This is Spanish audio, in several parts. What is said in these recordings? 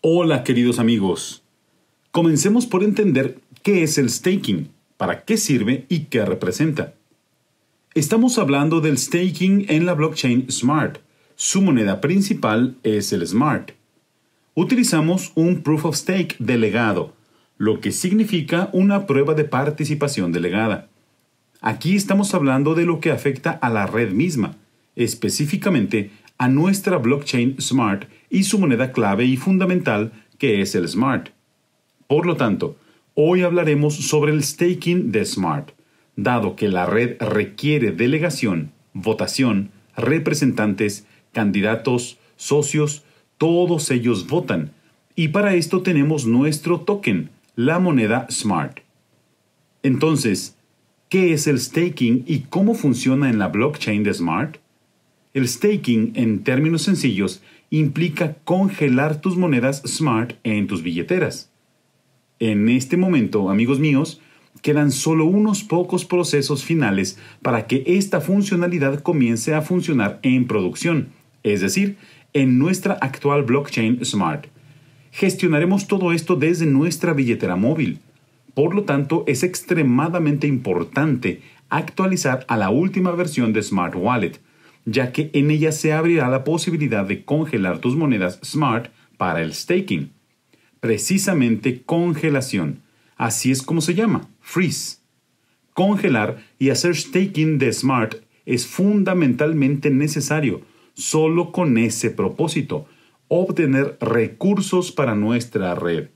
Hola queridos amigos. Comencemos por entender qué es el staking, para qué sirve y qué representa. Estamos hablando del staking en la blockchain Smart. Su moneda principal es el Smart. Utilizamos un proof of stake delegado, lo que significa una prueba de participación delegada. Aquí estamos hablando de lo que afecta a la red misma, específicamente a nuestra blockchain Smart y su moneda clave y fundamental, que es el SMART. Por lo tanto, hoy hablaremos sobre el staking de SMART, dado que la red requiere delegación, votación, representantes, candidatos, socios, todos ellos votan, y para esto tenemos nuestro token, la moneda SMART. Entonces, ¿qué es el staking y cómo funciona en la blockchain de SMART? El staking, en términos sencillos, implica congelar tus monedas smart en tus billeteras. En este momento, amigos míos, quedan solo unos pocos procesos finales para que esta funcionalidad comience a funcionar en producción, es decir, en nuestra actual blockchain smart. Gestionaremos todo esto desde nuestra billetera móvil. Por lo tanto, es extremadamente importante actualizar a la última versión de Smart Wallet, ya que en ella se abrirá la posibilidad de congelar tus monedas smart para el staking. Precisamente congelación. Así es como se llama, freeze. Congelar y hacer staking de smart es fundamentalmente necesario, solo con ese propósito, obtener recursos para nuestra red.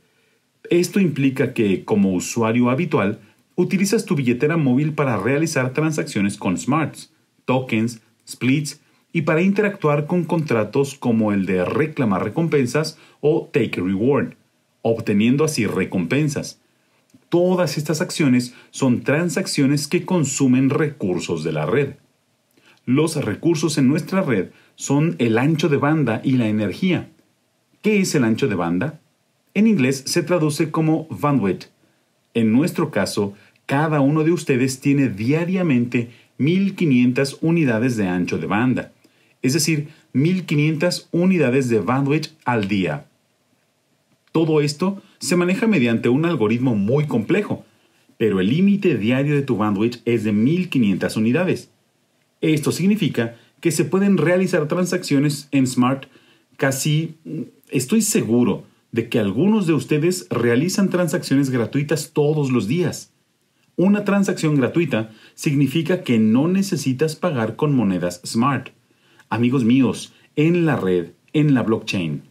Esto implica que, como usuario habitual, utilizas tu billetera móvil para realizar transacciones con SMART, tokens, splits y para interactuar con contratos como el de reclamar recompensas o take reward, obteniendo así recompensas. Todas estas acciones son transacciones que consumen recursos de la red. Los recursos en nuestra red son el ancho de banda y la energía. ¿Qué es el ancho de banda? En inglés se traduce como bandwidth. En nuestro caso, cada uno de ustedes tiene diariamente 1.500 unidades de ancho de banda, es decir, 1.500 unidades de bandwidth al día. Todo esto se maneja mediante un algoritmo muy complejo, pero el límite diario de tu bandwidth es de 1.500 unidades. Esto significa que se pueden realizar transacciones en Smart casi, mm, estoy seguro, de que algunos de ustedes realizan transacciones gratuitas todos los días. Una transacción gratuita significa que no necesitas pagar con monedas smart. Amigos míos, en la red, en la blockchain.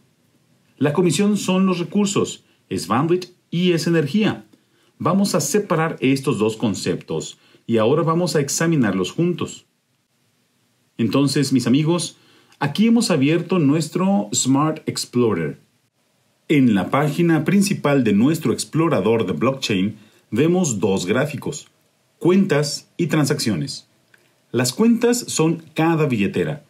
La comisión son los recursos, es bandwidth y es energía. Vamos a separar estos dos conceptos y ahora vamos a examinarlos juntos. Entonces, mis amigos, aquí hemos abierto nuestro Smart Explorer. En la página principal de nuestro explorador de blockchain, vemos dos gráficos, cuentas y transacciones. Las cuentas son cada billetera.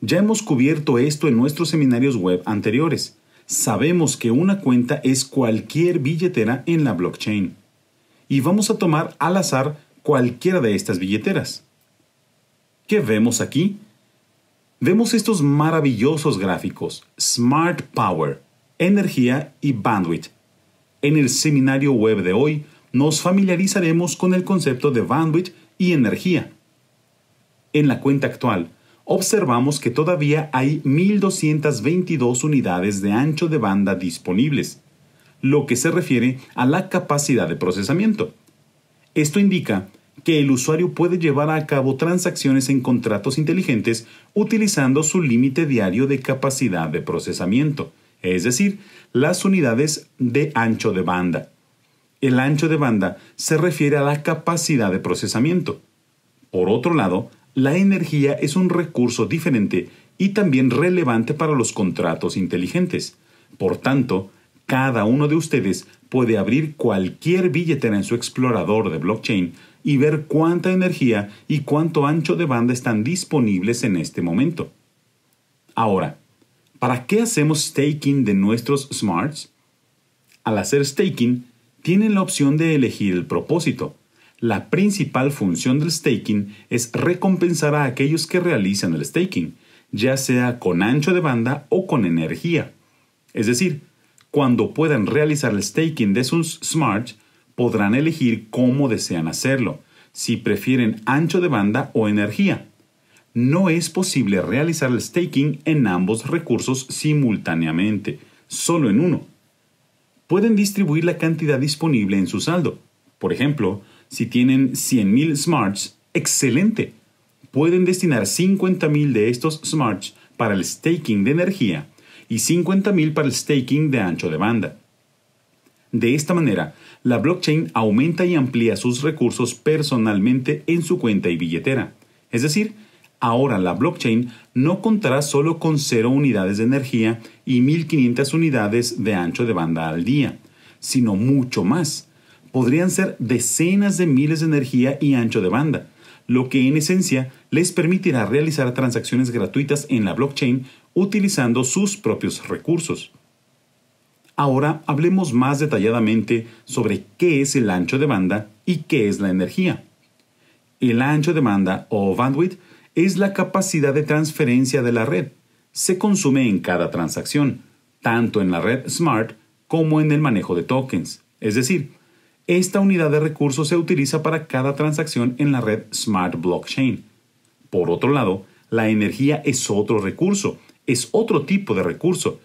Ya hemos cubierto esto en nuestros seminarios web anteriores. Sabemos que una cuenta es cualquier billetera en la blockchain. Y vamos a tomar al azar cualquiera de estas billeteras. ¿Qué vemos aquí? Vemos estos maravillosos gráficos, Smart Power, energía y bandwidth. En el seminario web de hoy nos familiarizaremos con el concepto de bandwidth y energía. En la cuenta actual, observamos que todavía hay 1.222 unidades de ancho de banda disponibles, lo que se refiere a la capacidad de procesamiento. Esto indica que el usuario puede llevar a cabo transacciones en contratos inteligentes utilizando su límite diario de capacidad de procesamiento, es decir, las unidades de ancho de banda el ancho de banda se refiere a la capacidad de procesamiento. Por otro lado, la energía es un recurso diferente y también relevante para los contratos inteligentes. Por tanto, cada uno de ustedes puede abrir cualquier billetera en su explorador de blockchain y ver cuánta energía y cuánto ancho de banda están disponibles en este momento. Ahora, ¿para qué hacemos staking de nuestros smarts? Al hacer staking, tienen la opción de elegir el propósito. La principal función del staking es recompensar a aquellos que realizan el staking, ya sea con ancho de banda o con energía. Es decir, cuando puedan realizar el staking de sus smart podrán elegir cómo desean hacerlo, si prefieren ancho de banda o energía. No es posible realizar el staking en ambos recursos simultáneamente, solo en uno pueden distribuir la cantidad disponible en su saldo. Por ejemplo, si tienen 100.000 smarts, excelente. Pueden destinar 50.000 de estos smarts para el staking de energía y 50.000 para el staking de ancho de banda. De esta manera, la blockchain aumenta y amplía sus recursos personalmente en su cuenta y billetera, es decir, Ahora la blockchain no contará solo con 0 unidades de energía y 1500 unidades de ancho de banda al día, sino mucho más. Podrían ser decenas de miles de energía y ancho de banda, lo que en esencia les permitirá realizar transacciones gratuitas en la blockchain utilizando sus propios recursos. Ahora hablemos más detalladamente sobre qué es el ancho de banda y qué es la energía. El ancho de banda o bandwidth es la capacidad de transferencia de la red. Se consume en cada transacción, tanto en la red Smart como en el manejo de tokens. Es decir, esta unidad de recursos se utiliza para cada transacción en la red Smart Blockchain. Por otro lado, la energía es otro recurso, es otro tipo de recurso,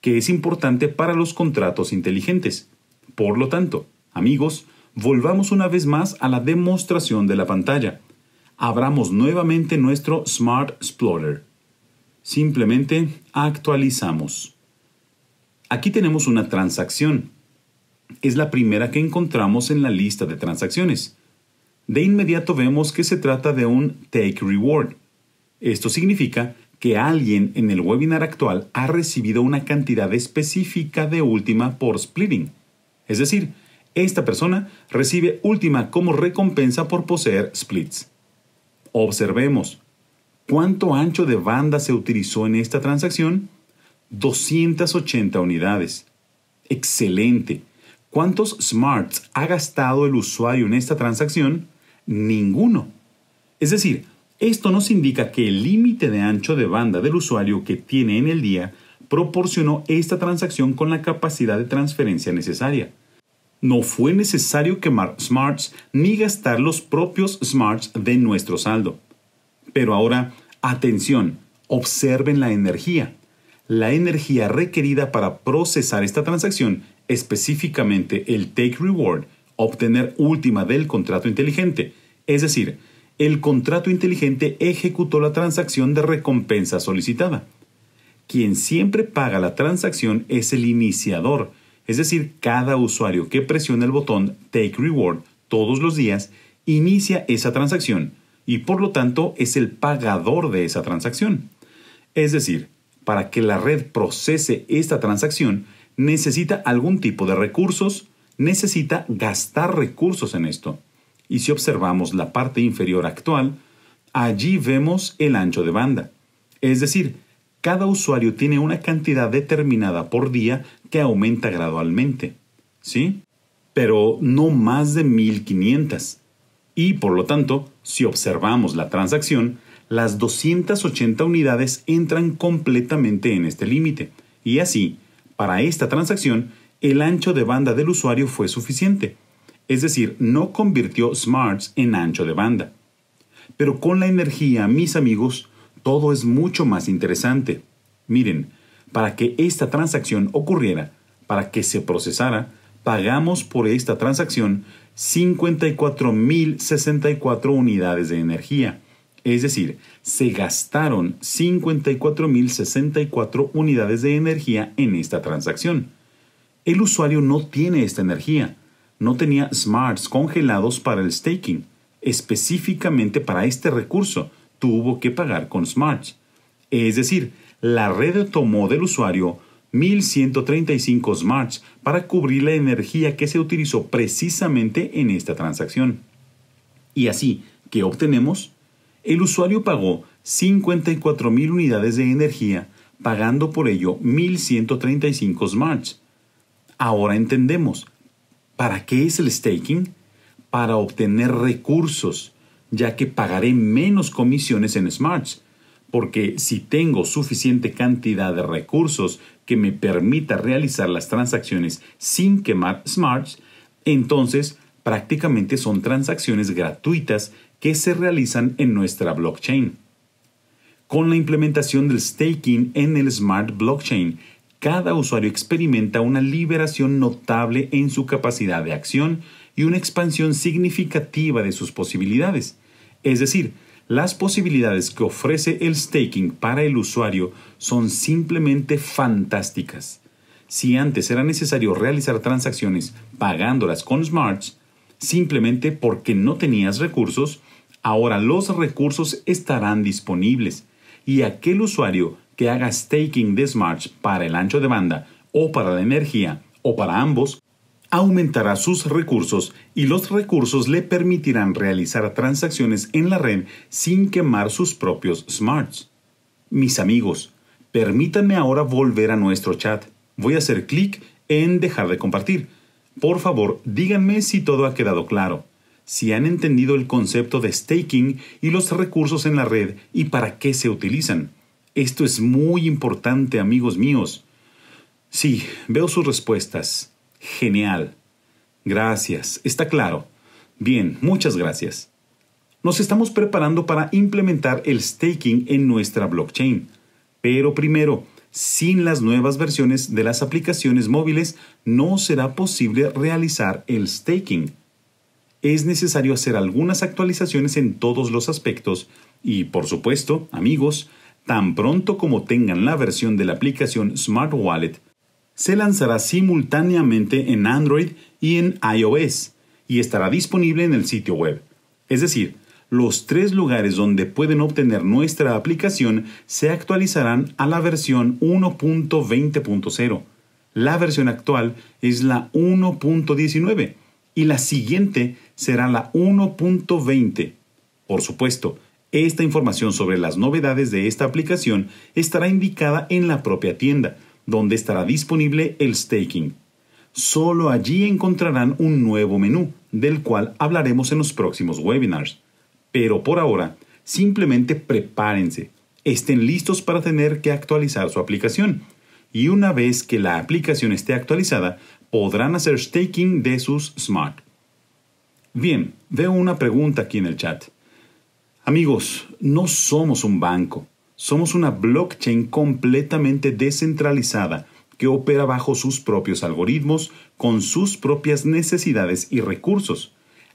que es importante para los contratos inteligentes. Por lo tanto, amigos, volvamos una vez más a la demostración de la pantalla abramos nuevamente nuestro Smart Explorer. Simplemente actualizamos. Aquí tenemos una transacción. Es la primera que encontramos en la lista de transacciones. De inmediato vemos que se trata de un Take Reward. Esto significa que alguien en el webinar actual ha recibido una cantidad específica de última por splitting. Es decir, esta persona recibe última como recompensa por poseer splits. Observemos, ¿cuánto ancho de banda se utilizó en esta transacción? 280 unidades. Excelente. ¿Cuántos smarts ha gastado el usuario en esta transacción? Ninguno. Es decir, esto nos indica que el límite de ancho de banda del usuario que tiene en el día proporcionó esta transacción con la capacidad de transferencia necesaria. No fue necesario quemar smarts ni gastar los propios smarts de nuestro saldo. Pero ahora, atención, observen la energía. La energía requerida para procesar esta transacción, específicamente el take reward, obtener última del contrato inteligente. Es decir, el contrato inteligente ejecutó la transacción de recompensa solicitada. Quien siempre paga la transacción es el iniciador, es decir, cada usuario que presiona el botón Take Reward todos los días inicia esa transacción y por lo tanto es el pagador de esa transacción. Es decir, para que la red procese esta transacción necesita algún tipo de recursos, necesita gastar recursos en esto. Y si observamos la parte inferior actual, allí vemos el ancho de banda. Es decir, cada usuario tiene una cantidad determinada por día que aumenta gradualmente, ¿sí? Pero no más de 1500. Y por lo tanto, si observamos la transacción, las 280 unidades entran completamente en este límite. Y así, para esta transacción, el ancho de banda del usuario fue suficiente. Es decir, no convirtió smarts en ancho de banda. Pero con la energía, mis amigos, todo es mucho más interesante. Miren, para que esta transacción ocurriera, para que se procesara, pagamos por esta transacción 54.064 unidades de energía. Es decir, se gastaron 54.064 unidades de energía en esta transacción. El usuario no tiene esta energía. No tenía smarts congelados para el staking, específicamente para este recurso tuvo que pagar con Smarts. Es decir, la red tomó del usuario 1135 SMART para cubrir la energía que se utilizó precisamente en esta transacción. Y así, ¿qué obtenemos? El usuario pagó 54.000 unidades de energía, pagando por ello 1.135 SMART. Ahora entendemos, ¿para qué es el staking? Para obtener recursos, ya que pagaré menos comisiones en Smarts, porque si tengo suficiente cantidad de recursos que me permita realizar las transacciones sin quemar Smarts, entonces prácticamente son transacciones gratuitas que se realizan en nuestra blockchain. Con la implementación del staking en el Smart Blockchain, cada usuario experimenta una liberación notable en su capacidad de acción y una expansión significativa de sus posibilidades. Es decir, las posibilidades que ofrece el staking para el usuario son simplemente fantásticas. Si antes era necesario realizar transacciones pagándolas con smarts, simplemente porque no tenías recursos, ahora los recursos estarán disponibles y aquel usuario que haga staking de smarts para el ancho de banda o para la energía o para ambos aumentará sus recursos y los recursos le permitirán realizar transacciones en la red sin quemar sus propios smarts. Mis amigos, permítanme ahora volver a nuestro chat. Voy a hacer clic en dejar de compartir. Por favor, díganme si todo ha quedado claro, si han entendido el concepto de staking y los recursos en la red y para qué se utilizan. Esto es muy importante, amigos míos. Sí, veo sus respuestas. Genial. Gracias. Está claro. Bien, muchas gracias. Nos estamos preparando para implementar el staking en nuestra blockchain. Pero primero, sin las nuevas versiones de las aplicaciones móviles no será posible realizar el staking. Es necesario hacer algunas actualizaciones en todos los aspectos y, por supuesto, amigos, tan pronto como tengan la versión de la aplicación Smart Wallet, se lanzará simultáneamente en Android y en iOS y estará disponible en el sitio web. Es decir, los tres lugares donde pueden obtener nuestra aplicación se actualizarán a la versión 1.20.0. La versión actual es la 1.19 y la siguiente será la 1.20. Por supuesto, esta información sobre las novedades de esta aplicación estará indicada en la propia tienda donde estará disponible el staking. Solo allí encontrarán un nuevo menú, del cual hablaremos en los próximos webinars. Pero por ahora, simplemente prepárense, estén listos para tener que actualizar su aplicación. Y una vez que la aplicación esté actualizada, podrán hacer staking de sus smart. Bien, veo una pregunta aquí en el chat. Amigos, no somos un banco. Somos una blockchain completamente descentralizada que opera bajo sus propios algoritmos, con sus propias necesidades y recursos.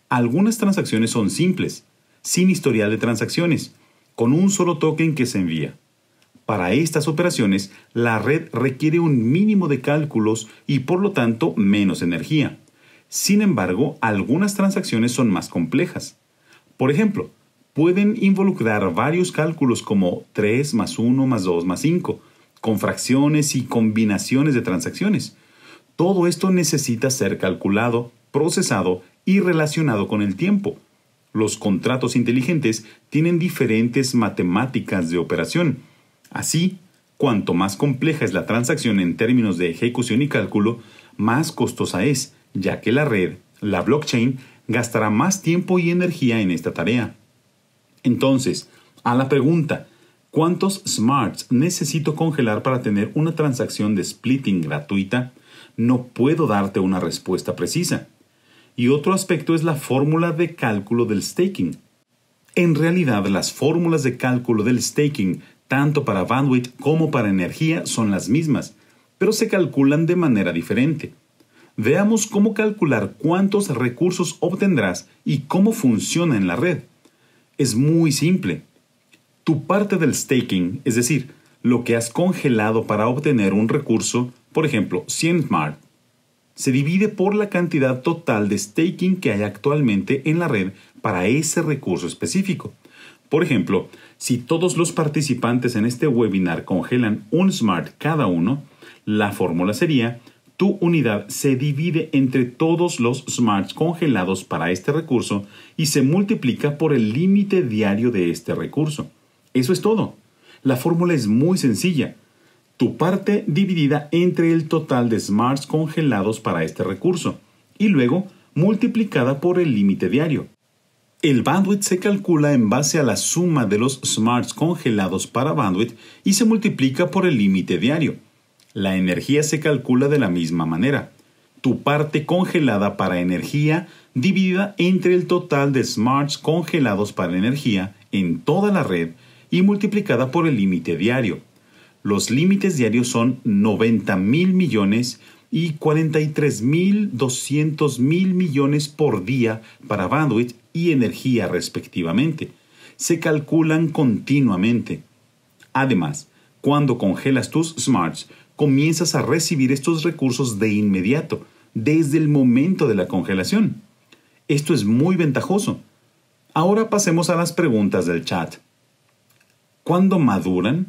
Algunas transacciones son simples, sin historial de transacciones, con un solo token que se envía. Para estas operaciones, la red requiere un mínimo de cálculos y por lo tanto menos energía. Sin embargo, algunas transacciones son más complejas. Por ejemplo, pueden involucrar varios cálculos como 3 más 1 más 2 más 5, con fracciones y combinaciones de transacciones. Todo esto necesita ser calculado, procesado y relacionado con el tiempo. Los contratos inteligentes tienen diferentes matemáticas de operación. Así, cuanto más compleja es la transacción en términos de ejecución y cálculo, más costosa es, ya que la red, la blockchain, gastará más tiempo y energía en esta tarea. Entonces, a la pregunta, ¿cuántos smarts necesito congelar para tener una transacción de splitting gratuita? No puedo darte una respuesta precisa. Y otro aspecto es la fórmula de cálculo del staking. En realidad, las fórmulas de cálculo del staking, tanto para bandwidth como para energía, son las mismas, pero se calculan de manera diferente. Veamos cómo calcular cuántos recursos obtendrás y cómo funciona en la red es muy simple. Tu parte del staking, es decir, lo que has congelado para obtener un recurso, por ejemplo, 100 Smart, se divide por la cantidad total de staking que hay actualmente en la red para ese recurso específico. Por ejemplo, si todos los participantes en este webinar congelan un smart cada uno, la fórmula sería tu unidad se divide entre todos los smarts congelados para este recurso y se multiplica por el límite diario de este recurso. Eso es todo. La fórmula es muy sencilla. Tu parte dividida entre el total de smarts congelados para este recurso y luego multiplicada por el límite diario. El bandwidth se calcula en base a la suma de los smarts congelados para bandwidth y se multiplica por el límite diario. La energía se calcula de la misma manera. Tu parte congelada para energía dividida entre el total de smarts congelados para energía en toda la red y multiplicada por el límite diario. Los límites diarios son 90 mil millones y 43 mil 200 mil millones por día para bandwidth y energía respectivamente. Se calculan continuamente. Además, cuando congelas tus smarts, comienzas a recibir estos recursos de inmediato, desde el momento de la congelación. Esto es muy ventajoso. Ahora pasemos a las preguntas del chat. ¿Cuándo maduran?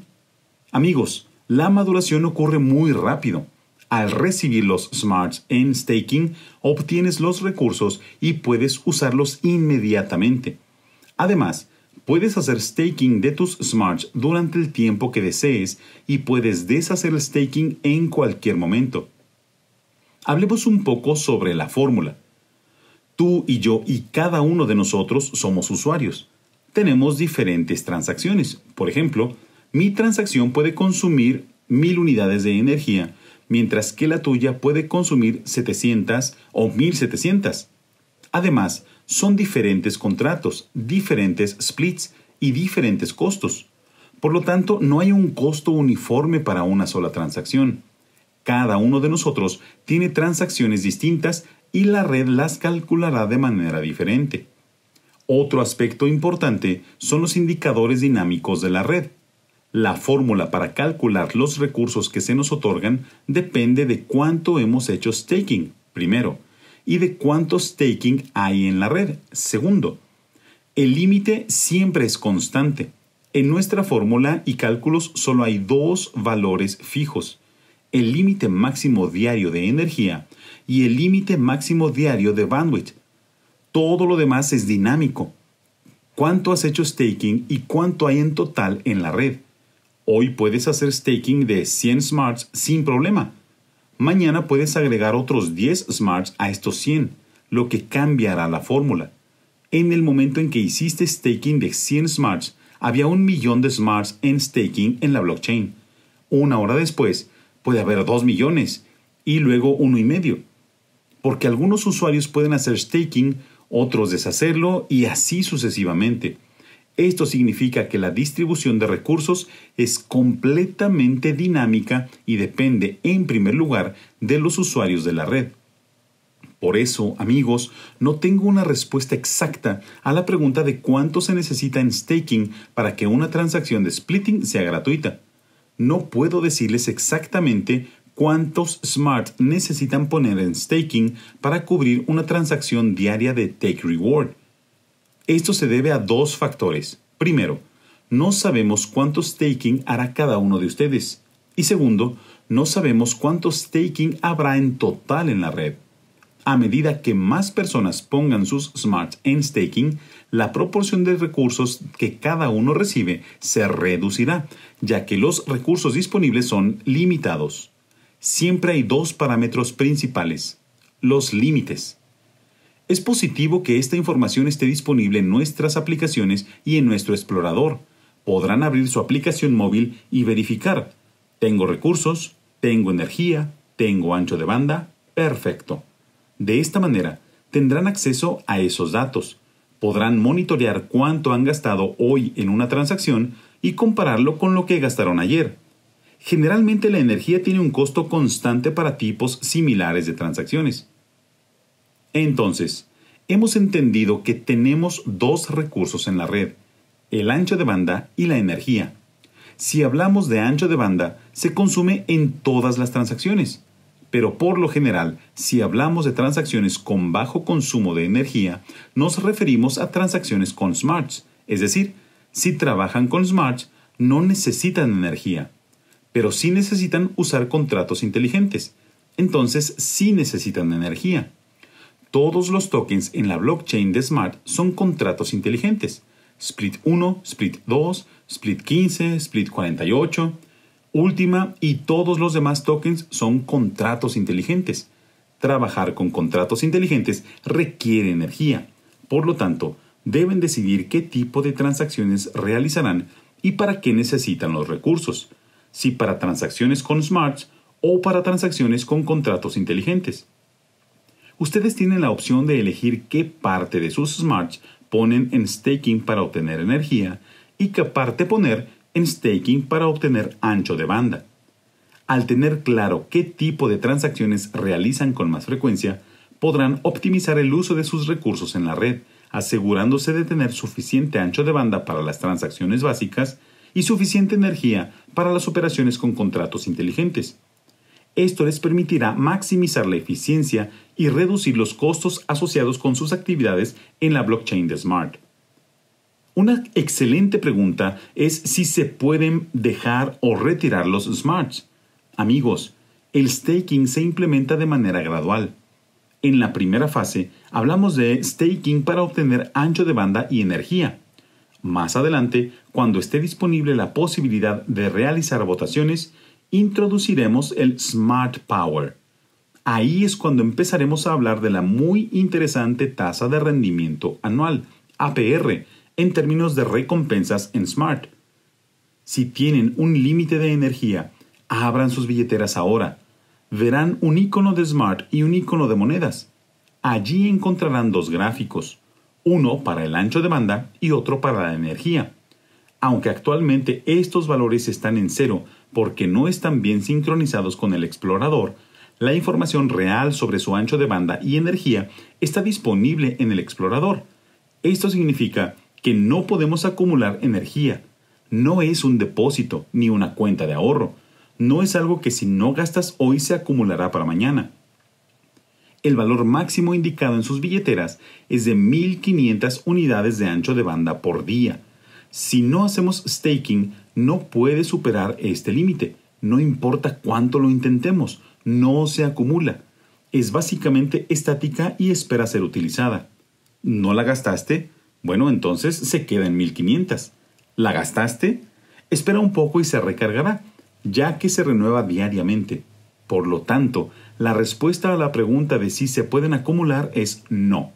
Amigos, la maduración ocurre muy rápido. Al recibir los smarts en staking, obtienes los recursos y puedes usarlos inmediatamente. Además, Puedes hacer staking de tus smarts durante el tiempo que desees y puedes deshacer el staking en cualquier momento. Hablemos un poco sobre la fórmula. Tú y yo y cada uno de nosotros somos usuarios. Tenemos diferentes transacciones. Por ejemplo, mi transacción puede consumir 1000 unidades de energía, mientras que la tuya puede consumir 700 o 1700. Además, son diferentes contratos, diferentes splits y diferentes costos. Por lo tanto, no hay un costo uniforme para una sola transacción. Cada uno de nosotros tiene transacciones distintas y la red las calculará de manera diferente. Otro aspecto importante son los indicadores dinámicos de la red. La fórmula para calcular los recursos que se nos otorgan depende de cuánto hemos hecho staking, primero, y de cuántos staking hay en la red. Segundo, el límite siempre es constante. En nuestra fórmula y cálculos solo hay dos valores fijos, el límite máximo diario de energía y el límite máximo diario de bandwidth. Todo lo demás es dinámico. ¿Cuánto has hecho staking y cuánto hay en total en la red? Hoy puedes hacer staking de 100 smarts sin problema Mañana puedes agregar otros 10 smarts a estos 100, lo que cambiará la fórmula. En el momento en que hiciste staking de 100 smarts, había un millón de smarts en staking en la blockchain. Una hora después, puede haber 2 millones y luego uno y medio. Porque algunos usuarios pueden hacer staking, otros deshacerlo y así sucesivamente. Esto significa que la distribución de recursos es completamente dinámica y depende en primer lugar de los usuarios de la red. Por eso, amigos, no tengo una respuesta exacta a la pregunta de cuánto se necesita en staking para que una transacción de splitting sea gratuita. No puedo decirles exactamente cuántos smart necesitan poner en staking para cubrir una transacción diaria de take reward esto se debe a dos factores. Primero, no sabemos cuántos staking hará cada uno de ustedes. Y segundo, no sabemos cuántos staking habrá en total en la red. A medida que más personas pongan sus smarts en staking, la proporción de recursos que cada uno recibe se reducirá, ya que los recursos disponibles son limitados. Siempre hay dos parámetros principales, los límites es positivo que esta información esté disponible en nuestras aplicaciones y en nuestro explorador. Podrán abrir su aplicación móvil y verificar. Tengo recursos, tengo energía, tengo ancho de banda, perfecto. De esta manera, tendrán acceso a esos datos. Podrán monitorear cuánto han gastado hoy en una transacción y compararlo con lo que gastaron ayer. Generalmente la energía tiene un costo constante para tipos similares de transacciones. Entonces, hemos entendido que tenemos dos recursos en la red, el ancho de banda y la energía. Si hablamos de ancho de banda, se consume en todas las transacciones, pero por lo general, si hablamos de transacciones con bajo consumo de energía, nos referimos a transacciones con smarts, es decir, si trabajan con smarts, no necesitan energía, pero sí necesitan usar contratos inteligentes, entonces sí necesitan energía. Todos los tokens en la blockchain de Smart son contratos inteligentes. Split 1, Split 2, Split 15, Split 48, Última y todos los demás tokens son contratos inteligentes. Trabajar con contratos inteligentes requiere energía. Por lo tanto, deben decidir qué tipo de transacciones realizarán y para qué necesitan los recursos, si para transacciones con Smart o para transacciones con contratos inteligentes ustedes tienen la opción de elegir qué parte de sus smarts ponen en staking para obtener energía y qué parte poner en staking para obtener ancho de banda. Al tener claro qué tipo de transacciones realizan con más frecuencia, podrán optimizar el uso de sus recursos en la red, asegurándose de tener suficiente ancho de banda para las transacciones básicas y suficiente energía para las operaciones con contratos inteligentes. Esto les permitirá maximizar la eficiencia y reducir los costos asociados con sus actividades en la blockchain de Smart. Una excelente pregunta es si se pueden dejar o retirar los smarts. Amigos, el staking se implementa de manera gradual. En la primera fase, hablamos de staking para obtener ancho de banda y energía. Más adelante, cuando esté disponible la posibilidad de realizar votaciones, introduciremos el Smart Power. Ahí es cuando empezaremos a hablar de la muy interesante tasa de rendimiento anual, APR, en términos de recompensas en Smart. Si tienen un límite de energía, abran sus billeteras ahora. Verán un icono de Smart y un icono de monedas. Allí encontrarán dos gráficos, uno para el ancho de banda y otro para la energía. Aunque actualmente estos valores están en cero, porque no están bien sincronizados con el explorador, la información real sobre su ancho de banda y energía está disponible en el explorador. Esto significa que no podemos acumular energía. No es un depósito ni una cuenta de ahorro. No es algo que si no gastas hoy se acumulará para mañana. El valor máximo indicado en sus billeteras es de 1500 unidades de ancho de banda por día. Si no hacemos staking, no puede superar este límite, no importa cuánto lo intentemos, no se acumula. Es básicamente estática y espera ser utilizada. ¿No la gastaste? Bueno, entonces se queda en 1500. ¿La gastaste? Espera un poco y se recargará, ya que se renueva diariamente. Por lo tanto, la respuesta a la pregunta de si se pueden acumular es no.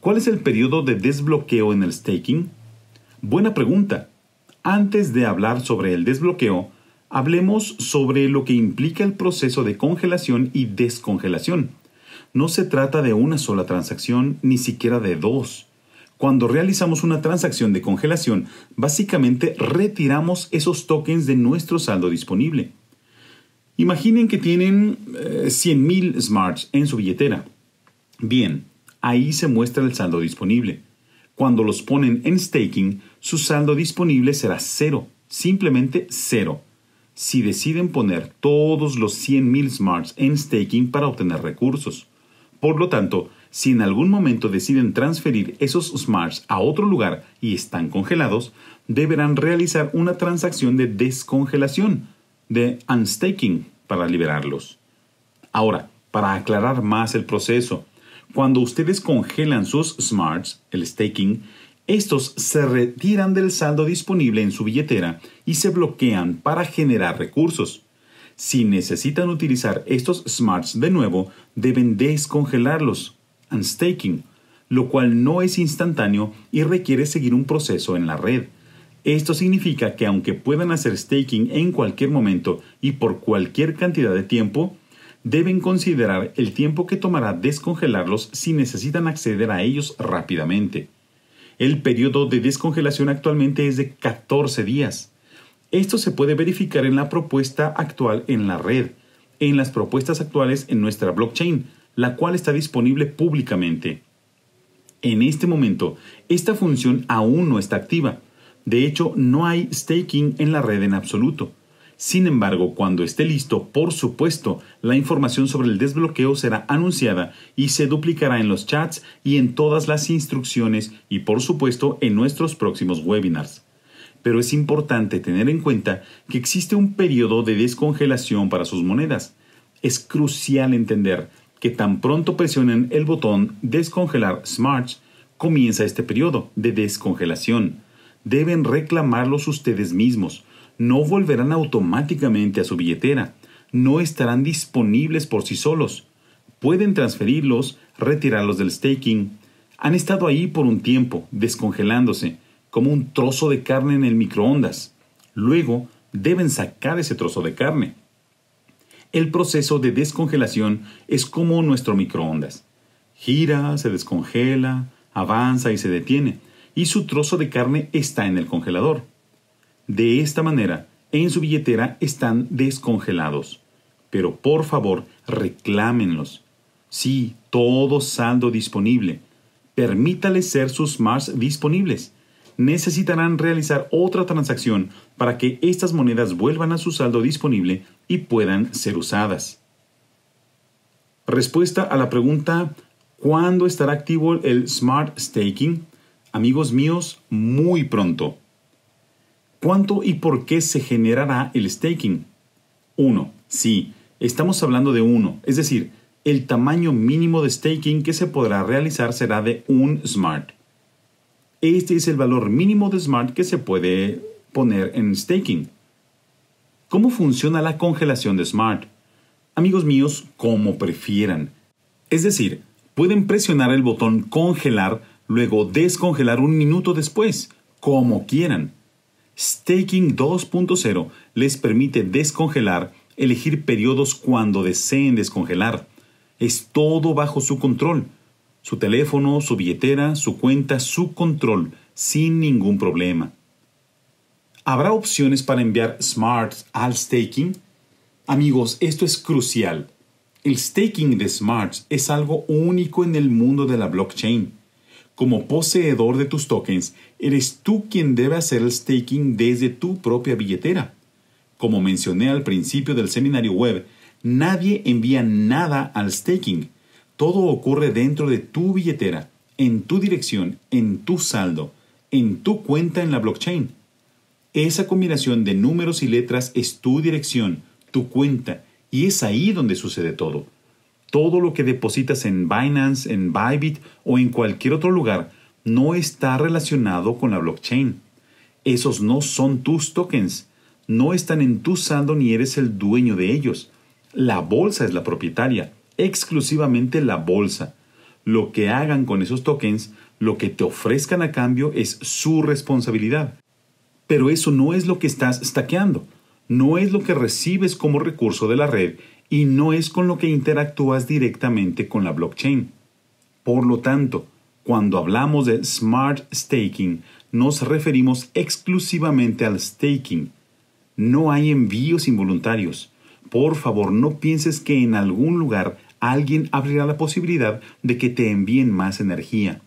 ¿Cuál es el periodo de desbloqueo en el staking? Buena pregunta. Antes de hablar sobre el desbloqueo, hablemos sobre lo que implica el proceso de congelación y descongelación. No se trata de una sola transacción, ni siquiera de dos. Cuando realizamos una transacción de congelación, básicamente retiramos esos tokens de nuestro saldo disponible. Imaginen que tienen 100.000 eh, smarts en su billetera. Bien, ahí se muestra el saldo disponible. Cuando los ponen en staking, su saldo disponible será cero, simplemente cero. Si deciden poner todos los 100.000 smarts en staking para obtener recursos. Por lo tanto, si en algún momento deciden transferir esos smarts a otro lugar y están congelados, deberán realizar una transacción de descongelación, de unstaking, para liberarlos. Ahora, para aclarar más el proceso, cuando ustedes congelan sus smarts, el staking, estos se retiran del saldo disponible en su billetera y se bloquean para generar recursos. Si necesitan utilizar estos smarts de nuevo, deben descongelarlos, unstaking, lo cual no es instantáneo y requiere seguir un proceso en la red. Esto significa que aunque puedan hacer staking en cualquier momento y por cualquier cantidad de tiempo, deben considerar el tiempo que tomará descongelarlos si necesitan acceder a ellos rápidamente. El periodo de descongelación actualmente es de 14 días. Esto se puede verificar en la propuesta actual en la red, en las propuestas actuales en nuestra blockchain, la cual está disponible públicamente. En este momento, esta función aún no está activa. De hecho, no hay staking en la red en absoluto. Sin embargo, cuando esté listo, por supuesto, la información sobre el desbloqueo será anunciada y se duplicará en los chats y en todas las instrucciones y por supuesto en nuestros próximos webinars. Pero es importante tener en cuenta que existe un periodo de descongelación para sus monedas. Es crucial entender que tan pronto presionen el botón Descongelar Smart, comienza este periodo de descongelación. Deben reclamarlos ustedes mismos no volverán automáticamente a su billetera, no estarán disponibles por sí solos. Pueden transferirlos, retirarlos del staking. Han estado ahí por un tiempo, descongelándose, como un trozo de carne en el microondas. Luego, deben sacar ese trozo de carne. El proceso de descongelación es como nuestro microondas. Gira, se descongela, avanza y se detiene, y su trozo de carne está en el congelador. De esta manera, en su billetera están descongelados. Pero por favor, reclámenlos. Sí, todo saldo disponible. Permítales ser sus MARS disponibles. Necesitarán realizar otra transacción para que estas monedas vuelvan a su saldo disponible y puedan ser usadas. Respuesta a la pregunta ¿Cuándo estará activo el Smart Staking? Amigos míos, muy pronto. ¿Cuánto y por qué se generará el staking? 1. Sí, estamos hablando de 1, es decir, el tamaño mínimo de staking que se podrá realizar será de un smart. Este es el valor mínimo de smart que se puede poner en staking. ¿Cómo funciona la congelación de smart? Amigos míos, como prefieran. Es decir, pueden presionar el botón congelar, luego descongelar un minuto después, como quieran. Staking 2.0 les permite descongelar, elegir periodos cuando deseen descongelar. Es todo bajo su control. Su teléfono, su billetera, su cuenta, su control, sin ningún problema. ¿Habrá opciones para enviar smarts al staking? Amigos, esto es crucial. El staking de smarts es algo único en el mundo de la blockchain. Como poseedor de tus tokens, eres tú quien debe hacer el staking desde tu propia billetera. Como mencioné al principio del seminario web, nadie envía nada al staking. Todo ocurre dentro de tu billetera, en tu dirección, en tu saldo, en tu cuenta en la blockchain. Esa combinación de números y letras es tu dirección, tu cuenta, y es ahí donde sucede todo todo lo que depositas en Binance, en Bybit o en cualquier otro lugar no está relacionado con la blockchain. Esos no son tus tokens, no están en tu saldo ni eres el dueño de ellos. La bolsa es la propietaria, exclusivamente la bolsa. Lo que hagan con esos tokens, lo que te ofrezcan a cambio es su responsabilidad. Pero eso no es lo que estás stackeando, no es lo que recibes como recurso de la red y no es con lo que interactúas directamente con la blockchain. Por lo tanto, cuando hablamos de smart staking, nos referimos exclusivamente al staking. No hay envíos involuntarios. Por favor, no pienses que en algún lugar alguien abrirá la posibilidad de que te envíen más energía.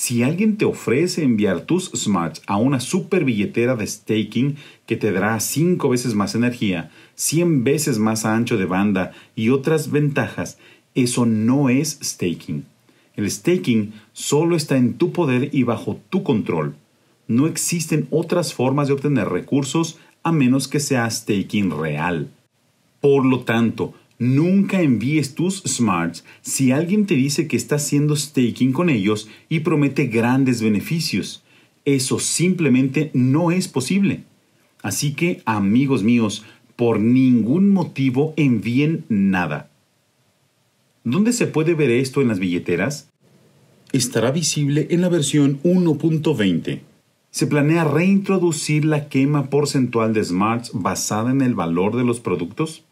Si alguien te ofrece enviar tus smarts a una super billetera de staking que te dará 5 veces más energía, 100 veces más ancho de banda y otras ventajas, eso no es staking. El staking solo está en tu poder y bajo tu control. No existen otras formas de obtener recursos a menos que sea staking real. Por lo tanto, Nunca envíes tus smarts si alguien te dice que está haciendo staking con ellos y promete grandes beneficios. Eso simplemente no es posible. Así que, amigos míos, por ningún motivo envíen nada. ¿Dónde se puede ver esto en las billeteras? Estará visible en la versión 1.20. Se planea reintroducir la quema porcentual de smarts basada en el valor de los productos.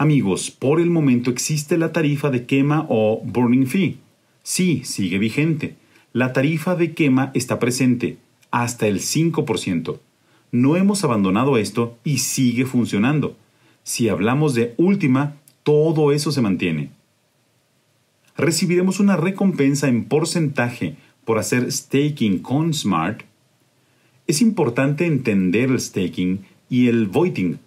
Amigos, por el momento existe la tarifa de quema o burning fee. Sí, sigue vigente. La tarifa de quema está presente, hasta el 5%. No hemos abandonado esto y sigue funcionando. Si hablamos de última, todo eso se mantiene. Recibiremos una recompensa en porcentaje por hacer staking con Smart. Es importante entender el staking y el voiting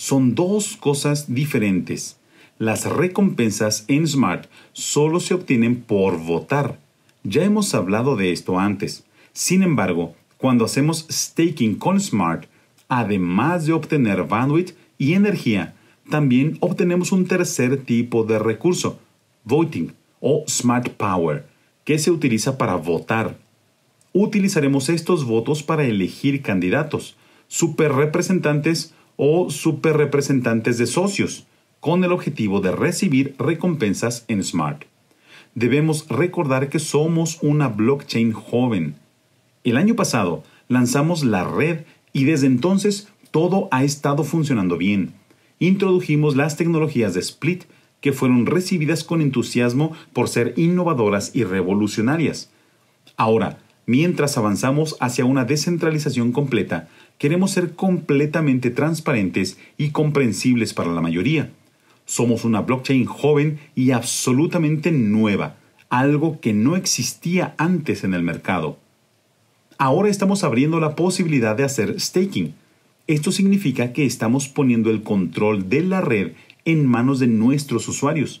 son dos cosas diferentes. Las recompensas en Smart solo se obtienen por votar. Ya hemos hablado de esto antes. Sin embargo, cuando hacemos staking con Smart, además de obtener bandwidth y energía, también obtenemos un tercer tipo de recurso, voting o Smart Power, que se utiliza para votar. Utilizaremos estos votos para elegir candidatos, superrepresentantes o superrepresentantes de socios, con el objetivo de recibir recompensas en Smart. Debemos recordar que somos una blockchain joven. El año pasado lanzamos la red y desde entonces todo ha estado funcionando bien. Introdujimos las tecnologías de Split que fueron recibidas con entusiasmo por ser innovadoras y revolucionarias. Ahora, Mientras avanzamos hacia una descentralización completa, queremos ser completamente transparentes y comprensibles para la mayoría. Somos una blockchain joven y absolutamente nueva, algo que no existía antes en el mercado. Ahora estamos abriendo la posibilidad de hacer staking. Esto significa que estamos poniendo el control de la red en manos de nuestros usuarios.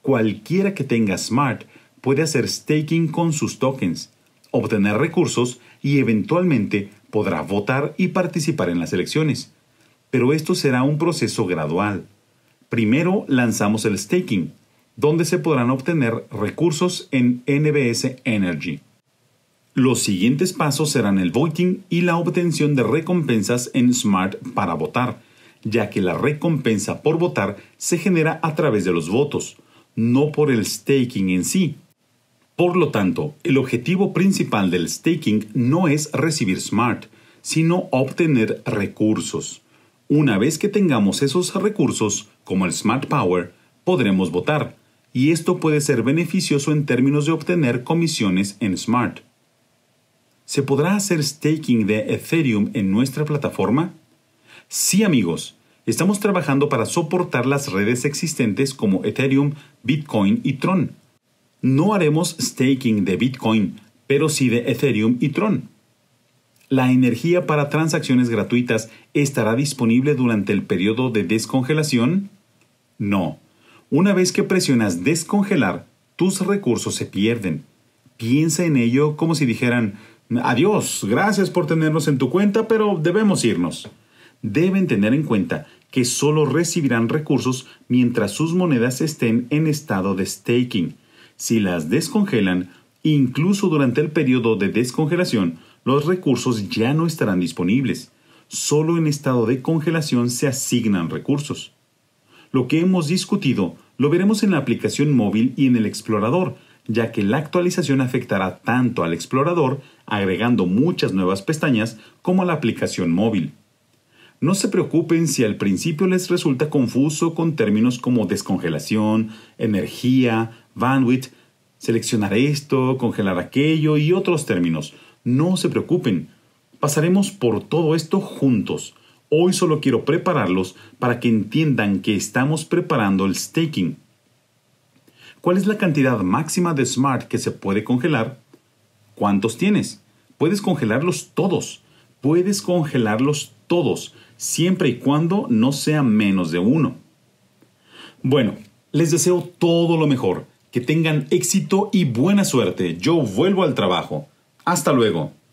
Cualquiera que tenga Smart puede hacer staking con sus tokens obtener recursos y eventualmente podrá votar y participar en las elecciones. Pero esto será un proceso gradual. Primero lanzamos el staking, donde se podrán obtener recursos en NBS Energy. Los siguientes pasos serán el voting y la obtención de recompensas en Smart para votar, ya que la recompensa por votar se genera a través de los votos, no por el staking en sí, por lo tanto, el objetivo principal del staking no es recibir smart, sino obtener recursos. Una vez que tengamos esos recursos, como el smart power, podremos votar, y esto puede ser beneficioso en términos de obtener comisiones en smart. ¿Se podrá hacer staking de Ethereum en nuestra plataforma? Sí amigos, estamos trabajando para soportar las redes existentes como Ethereum, Bitcoin y Tron no haremos staking de Bitcoin, pero sí de Ethereum y Tron. La energía para transacciones gratuitas estará disponible durante el periodo de descongelación? No. Una vez que presionas descongelar, tus recursos se pierden. Piensa en ello como si dijeran, adiós, gracias por tenernos en tu cuenta, pero debemos irnos. Deben tener en cuenta que solo recibirán recursos mientras sus monedas estén en estado de staking si las descongelan, incluso durante el periodo de descongelación, los recursos ya no estarán disponibles. Solo en estado de congelación se asignan recursos. Lo que hemos discutido lo veremos en la aplicación móvil y en el explorador, ya que la actualización afectará tanto al explorador, agregando muchas nuevas pestañas, como a la aplicación móvil. No se preocupen si al principio les resulta confuso con términos como descongelación, energía, bandwidth, seleccionar esto, congelar aquello y otros términos. No se preocupen, pasaremos por todo esto juntos. Hoy solo quiero prepararlos para que entiendan que estamos preparando el staking. ¿Cuál es la cantidad máxima de smart que se puede congelar? ¿Cuántos tienes? Puedes congelarlos todos. Puedes congelarlos todos, siempre y cuando no sea menos de uno. Bueno, les deseo todo lo mejor. Que tengan éxito y buena suerte. Yo vuelvo al trabajo. Hasta luego.